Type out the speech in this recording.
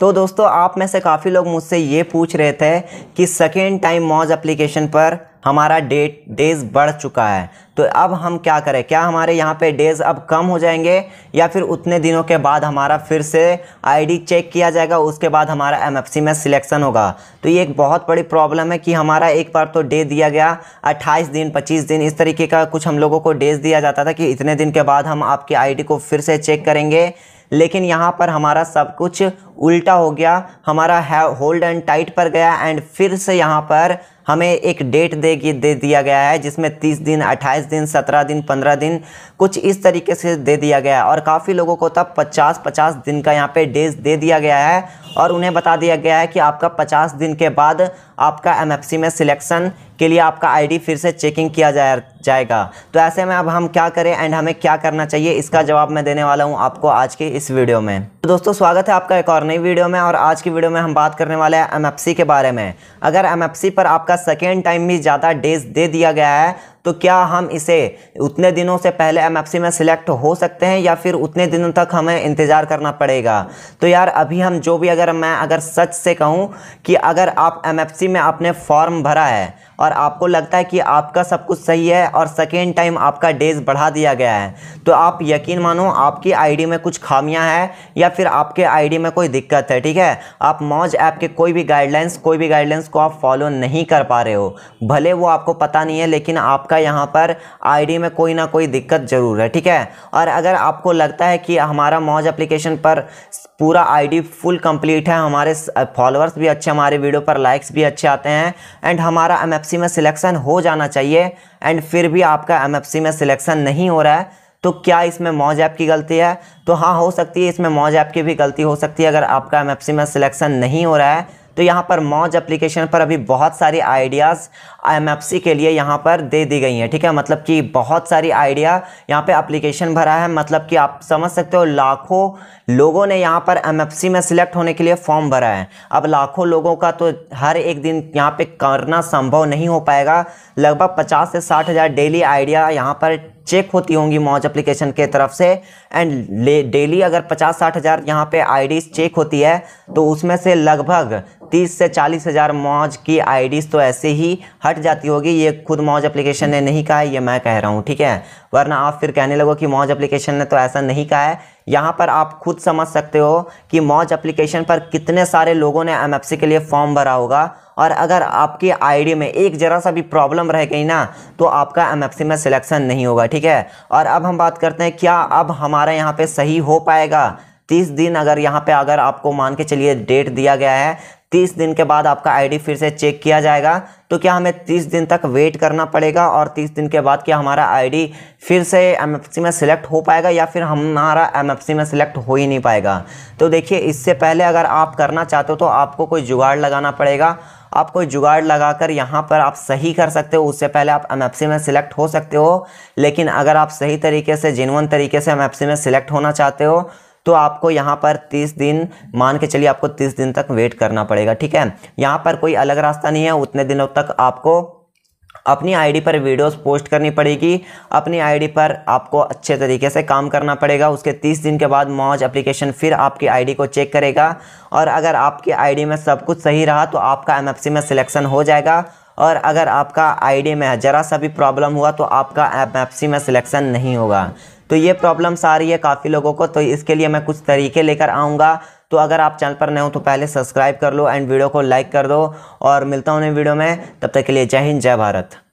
तो दोस्तों आप में से काफ़ी लोग मुझसे ये पूछ रहे थे कि सेकेंड टाइम मॉज एप्लीकेशन पर हमारा डेट डेज़ बढ़ चुका है तो अब हम क्या करें क्या हमारे यहाँ पे डेज़ अब कम हो जाएंगे या फिर उतने दिनों के बाद हमारा फिर से आईडी चेक किया जाएगा उसके बाद हमारा एमएफसी में सिलेक्शन होगा तो ये एक बहुत बड़ी प्रॉब्लम है कि हमारा एक बार तो डे दिया गया 28 दिन 25 दिन इस तरीके का कुछ हम लोगों को डेज़ दिया जाता था कि इतने दिन के बाद हम आपकी आई को फिर से चेक करेंगे लेकिन यहाँ पर हमारा सब कुछ उल्टा हो गया हमारा होल्ड एंड टाइट पर गया एंड फिर से यहाँ पर हमें एक डेट दे दे दिया गया है जिसमें 30 दिन 28 दिन 17 दिन 15 दिन कुछ इस तरीके से दे दिया गया है और काफ़ी लोगों को तब 50 50 दिन का यहाँ पे डेज दे दिया गया है और उन्हें बता दिया गया है कि आपका 50 दिन के बाद आपका एम में सिलेक्शन के लिए आपका आईडी फिर से चेकिंग किया जाए जाएगा तो ऐसे में अब हम क्या करें एंड हमें क्या करना चाहिए इसका जवाब मैं देने वाला हूँ आपको आज के इस वीडियो में तो दोस्तों स्वागत है आपका एक और नई वीडियो में और आज की वीडियो में हम बात करने वाले हैं एम के बारे में अगर एम पर आपका सेकेंड टाइम भी ज़्यादा डेज दे दिया गया है तो क्या हम इसे उतने दिनों से पहले एम में सिलेक्ट हो सकते हैं या फिर उतने दिनों तक हमें इंतज़ार करना पड़ेगा तो यार अभी हम जो भी अगर मैं अगर सच से कहूँ कि अगर आप एम उसी में आपने फॉर्म भरा है और आपको लगता है कि आपका सब कुछ सही है और सेकेंड टाइम आपका डेज बढ़ा दिया गया है तो आप यकीन मानो आपकी आईडी में कुछ खामियां हैं या फिर आपके आईडी में कोई दिक्कत है ठीक है आप मौज ऐप के कोई भी गाइडलाइंस कोई भी गाइडलाइंस को आप फॉलो नहीं कर पा रहे हो भले वो आपको पता नहीं है लेकिन आपका यहाँ पर आई में कोई ना कोई दिक्कत ज़रूर है ठीक है और अगर आपको लगता है कि हमारा मौज अप्लीकेशन पर पूरा आई फुल कंप्लीट है हमारे फॉलोअर्स भी अच्छे हमारे वीडियो पर लाइक्स भी अच्छे अच्छे आते हैं एंड हमारा एम में सिलेक्शन हो जाना चाहिए एंड फिर भी आपका एम में सिलेक्शन नहीं हो रहा है तो क्या इसमें मौज ऐप की गलती है तो हाँ हो सकती है इसमें मौज ऐप की भी गलती हो सकती है अगर आपका एम में सिलेक्शन नहीं हो रहा है तो यहाँ पर मौज एप्लीकेशन पर अभी बहुत सारी आइडियाज़ आई के लिए यहाँ पर दे दी गई हैं ठीक है मतलब कि बहुत सारी आइडिया यहाँ पे एप्लीकेशन भरा है मतलब कि आप समझ सकते हो लाखों लोगों ने यहाँ पर एम में सिलेक्ट होने के लिए फॉर्म भरा है अब लाखों लोगों का तो हर एक दिन यहाँ पे करना संभव नहीं हो पाएगा लगभग पचास से साठ हज़ार डेली आइडिया यहाँ पर चेक होती होंगी मौज एप्लीकेशन के तरफ से एंड डेली अगर पचास साठ हज़ार यहाँ पे आई चेक होती है तो उसमें से लगभग तीस से चालीस हज़ार मौज की आईडीज़ तो ऐसे ही हट जाती होगी ये खुद मौज एप्लीकेशन ने नहीं कहा है ये मैं कह रहा हूँ ठीक है वरना आप फिर कहने लगो कि मौज एप्लीकेशन ने तो ऐसा नहीं कहा है यहाँ पर आप खुद समझ सकते हो कि मौज एप्लीकेशन पर कितने सारे लोगों ने एम के लिए फॉर्म भरा होगा और अगर आपकी आईडी में एक ज़रा सा भी प्रॉब्लम रह गई ना तो आपका एम में सिलेक्शन नहीं होगा ठीक है और अब हम बात करते हैं क्या अब हमारे यहाँ पर सही हो पाएगा तीस दिन अगर यहाँ पे अगर आपको मान के चलिए डेट दिया गया है तीस दिन के बाद आपका आईडी फिर से चेक किया जाएगा तो क्या हमें तीस दिन तक वेट करना पड़ेगा और तीस दिन के बाद क्या हमारा आईडी फिर से एमएफसी में सिलेक्ट हो पाएगा या फिर हमारा एमएफसी में सिलेक्ट हो ही नहीं पाएगा तो देखिए इससे पहले अगर आप करना चाहते हो तो आपको कोई जुगाड़ लगाना पड़ेगा आप कोई जुगाड़ लगाकर यहाँ पर आप सही कर सकते हो उससे पहले आप एम में सिलेक्ट हो सकते हो लेकिन अगर आप सही तरीके से जिनवन तरीके से एम में सिलेक्ट होना चाहते हो तो आपको यहाँ पर तीस दिन मान के चलिए आपको तीस दिन तक वेट करना पड़ेगा ठीक है यहाँ पर कोई अलग रास्ता नहीं है उतने दिनों तक आपको अपनी आईडी पर वीडियोस पोस्ट करनी पड़ेगी अपनी आईडी पर आपको अच्छे तरीके से काम करना पड़ेगा उसके 30 दिन के बाद मौज एप्लीकेशन फिर आपकी आईडी को चेक करेगा और अगर आपकी आईडी में सब कुछ सही रहा तो आपका एमएफसी में सिलेक्शन हो जाएगा और अगर आपका आईडी में ज़रा सा भी प्रॉब्लम हुआ तो आपका एम में सिलेक्शन नहीं होगा तो ये प्रॉब्लम्स आ रही है काफ़ी लोगों को तो इसके लिए मैं कुछ तरीके लेकर आऊँगा तो अगर आप चैनल पर नए हो तो पहले सब्सक्राइब कर लो एंड वीडियो को लाइक कर दो और मिलता हूँ नई वीडियो में तब तक के लिए जय हिंद जय भारत